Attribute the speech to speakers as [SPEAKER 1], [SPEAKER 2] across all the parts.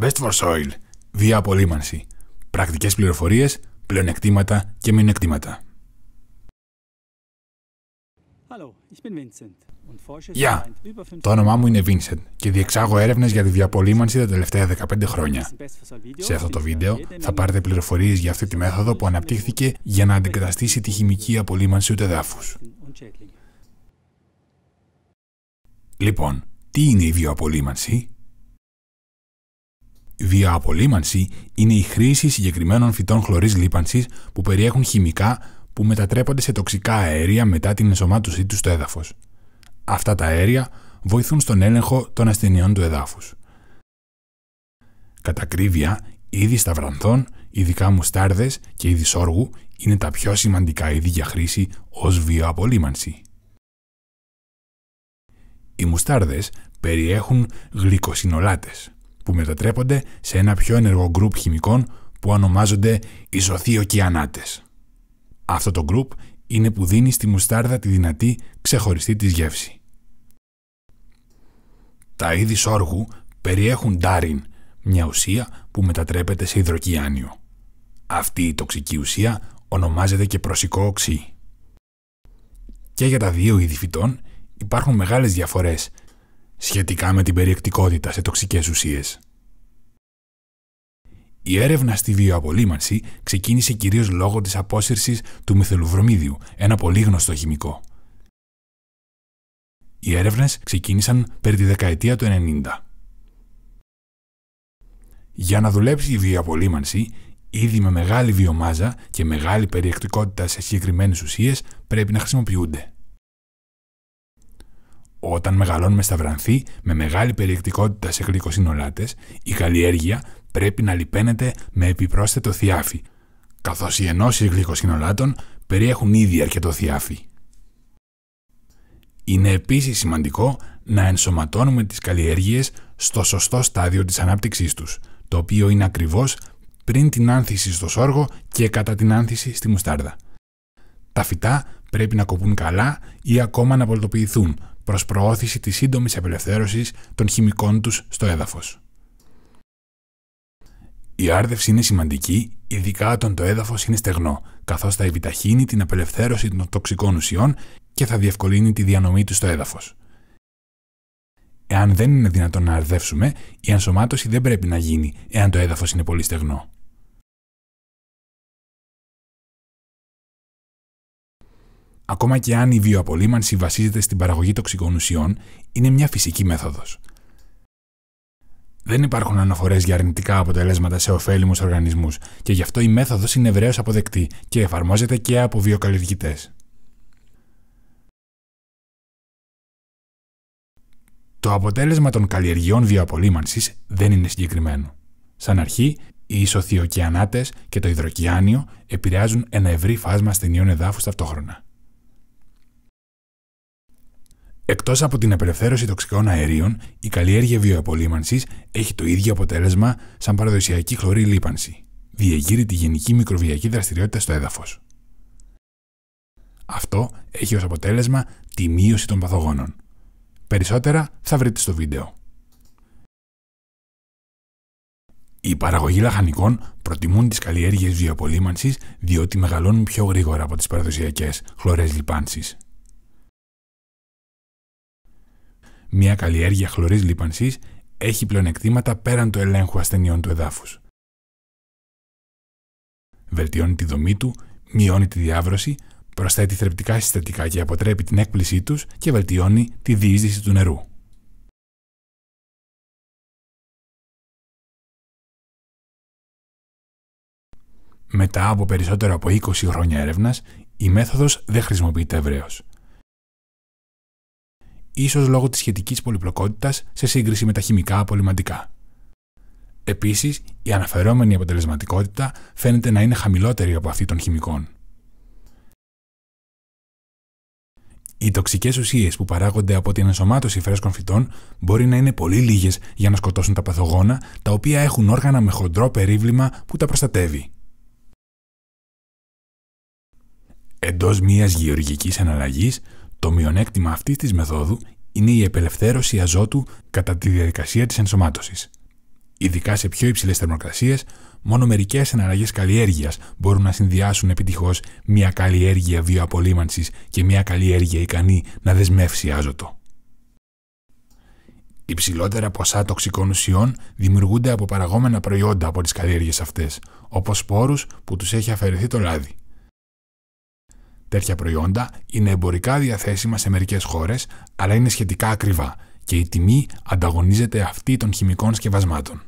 [SPEAKER 1] Best for Soil. Διαπολύμανση. Πρακτικές πληροφορίες, πλεονεκτήματα και μειονεκτήματα. Γεια! Το όνομά μου είναι Vincent και διεξάγω έρευνες για τη διαπολύμανση τα τελευταία 15 χρόνια. Σε αυτό το βίντεο θα πάρετε πληροφορίες για αυτή τη μέθοδο που αναπτύχθηκε για να αντικαταστήσει τη χημική απολύμανση του εδάφου. Λοιπόν, τι είναι η βιοαπολύμανση? βιοαπολύμανση είναι η χρήση συγκεκριμένων φυτών χλωρή λίπανσης που περιέχουν χημικά που μετατρέπονται σε τοξικά αέρια μετά την ενσωμάτωσή τους στο έδαφος. Αυτά τα αέρια βοηθούν στον έλεγχο των ασθενειών του εδάφους. Κατά κρίβεια, είδη σταυρανθών, ειδικά μουστάρδες και είδη σόργου είναι τα πιο σημαντικά είδη για χρήση ως βιοαπολύμανση. Οι μουστάρδες περιέχουν γλυκοσυνολάτες που μετατρέπονται σε ένα πιο ενεργό γκρουπ χημικών που ονομάζονται ισοθιοκιανάτες. Αυτό το γκρουπ είναι που δίνει στη μουστάρδα τη δυνατή ξεχωριστή της γεύση. Τα είδη σόργου περιέχουν ντάριν, μια ουσία που μετατρέπεται σε υδροκιάνιο. Αυτή η τοξική ουσία ονομάζεται και προσικό οξύ. Και για τα δύο είδη φυτών υπάρχουν μεγάλες διαφορές σχετικά με την περιεκτικότητα σε τοξικές ουσίες. Η έρευνα στη βιοαπολύμανση ξεκίνησε κυρίως λόγω της απόσυρσης του μυθελουβρομίδιου, ένα πολύ γνωστό χημικό. Οι έρευνες ξεκίνησαν περί τη δεκαετία του 90. Για να δουλέψει η βιοαπολύμανση, ήδη με μεγάλη βιομάζα και μεγάλη περιεκτικότητα σε συγκεκριμένες ουσίες πρέπει να χρησιμοποιούνται. Όταν μεγαλώνουμε στα βρανθή με μεγάλη περιεκτικότητα σε γλυκοσυνολάτες, η καλλιέργεια πρέπει να λιπαίνεται με επιπρόσθετο θιάφι, καθώς οι ενώσεις γλυκοσυνολάτων περιέχουν ήδη αρκετό θιάφι. Είναι επίσης σημαντικό να ενσωματώνουμε τις καλλιέργειες στο σωστό στάδιο της ανάπτυξής τους, το οποίο είναι ακριβώς πριν την άνθηση στο σόργο και κατά την άνθηση στη μουστάρδα. Τα φυτά πρέπει να κοπούν καλά ή ακόμα να πολτοποιηθούν, προς προώθηση της σύντομης απελευθέρωσης των χημικών τους στο έδαφος. Η άρδευση είναι σημαντική, ειδικά όταν το έδαφος είναι στεγνό, καθώς θα επιταχύνει την απελευθέρωση των τοξικών ουσιών και θα διευκολύνει τη διανομή του στο έδαφος. Εάν δεν είναι δυνατόν να αρδεύσουμε, η ανσωμάτωση δεν πρέπει να γίνει εάν το έδαφος είναι πολύ στεγνό. Ακόμα και αν η βιοαπολύμανση βασίζεται στην παραγωγή τοξικών ουσιών, είναι μια φυσική μέθοδος. Δεν υπάρχουν αναφορές για αρνητικά αποτελέσματα σε ωφέλιμους οργανισμούς και γι' αυτό η μέθοδος είναι ευρέως αποδεκτή και εφαρμόζεται και από βιοκαλλιεργητές. Το αποτέλεσμα των καλλιεργειών βιοαπολύμανσης δεν είναι συγκεκριμένο. Σαν αρχή, οι ισοθιοκιανάτες και το υδροκιάνιο επηρεάζουν ένα ευρύ φάσμα στενιών εδάφους ταυτόχρονα. Εκτός από την απελευθέρωση τοξικών αερίων, η καλλιέργεια βιοαπολύμανσης έχει το ίδιο αποτέλεσμα σαν παραδοσιακή χλωρή λίπανση. Διεγείρει τη γενική μικροβιακή δραστηριότητα στο έδαφος. Αυτό έχει ως αποτέλεσμα τη μείωση των παθογόνων. Περισσότερα θα βρείτε στο βίντεο. Η παραγωγή λαχανικών προτιμούν τις καλλιέργειες βιοπολίμανσης διότι μεγαλώνουν πιο γρήγορα από τις παραδοσιακές χλωρές λιπάνσει. Μια καλλιέργεια χλωρή λίπανση έχει πλεονεκτήματα πέραν του ελέγχου ασθενειών του εδάφους. Βελτιώνει τη δομή του, μειώνει τη διάβρωση, προσθέτει θρεπτικά συστατικά και αποτρέπει την έκπλησή τους και βελτιώνει τη διείσδυση του νερού. Μετά από περισσότερο από 20 χρόνια έρευνας, η μέθοδος δεν χρησιμοποιείται ευρέως ίσως λόγω της σχετικής πολυπλοκότητας σε σύγκριση με τα χημικά απολυματικά. Επίσης, η αναφερόμενη αποτελεσματικότητα φαίνεται να είναι χαμηλότερη από αυτή των χημικών. Οι τοξικές ουσίες που παράγονται από την ενσωμάτωση φρέσκων φυτών μπορεί να είναι πολύ λίγες για να σκοτώσουν τα παθογόνα, τα οποία έχουν όργανα με χοντρό περίβλημα που τα προστατεύει. Εντός μιας γεωργικής εναλλαγής, το μειονέκτημα αυτής της μεθόδου είναι η απελευθέρωση αζότου κατά τη διαδικασία της ενσωμάτωσης. Ειδικά σε πιο υψηλές θερμοκρασίες, μόνο μερικές εναλλαγές καλλιέργειας μπορούν να συνδυάσουν επιτυχώς μια καλλιέργεια βιοαπολύμανσης και μια καλλιέργεια ικανή να δεσμεύσει άζωτο. Υψηλότερα ποσά τοξικών ουσιών δημιουργούνται από παραγόμενα προϊόντα από τις καλλιέργειες αυτές, όπως σπόρους που τους έχει αφαιρεθεί το λάδι. Τέτοια προϊόντα είναι εμπορικά διαθέσιμα σε μερικές χώρες, αλλά είναι σχετικά ακριβά και η τιμή ανταγωνίζεται αυτή των χημικών σκευασμάτων.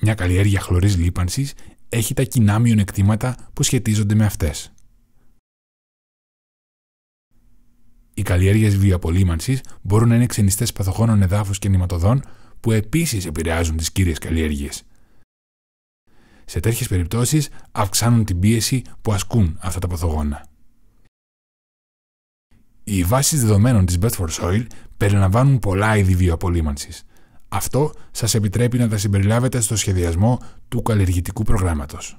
[SPEAKER 1] Μια καλλιέργεια χλωρή λίπανσης έχει τα κοινά μειονεκτήματα που σχετίζονται με αυτές. Οι καλλιέργειες βιοπολίμανσης μπορούν να είναι ξενιστές παθογόνων εδάφους και νηματοδών που επίσης επηρεάζουν τις κύριες καλλιέργειες, σε τέτοιες περιπτώσεις αυξάνουν την πίεση που ασκούν αυτά τα παθογόνα. Οι βάσεις δεδομένων της Bedford Soil περιλαμβάνουν πολλά είδη βιοαπολύμανσης. Αυτό σας επιτρέπει να τα συμπεριλάβετε στο σχεδιασμό του καλλιεργητικού προγράμματος.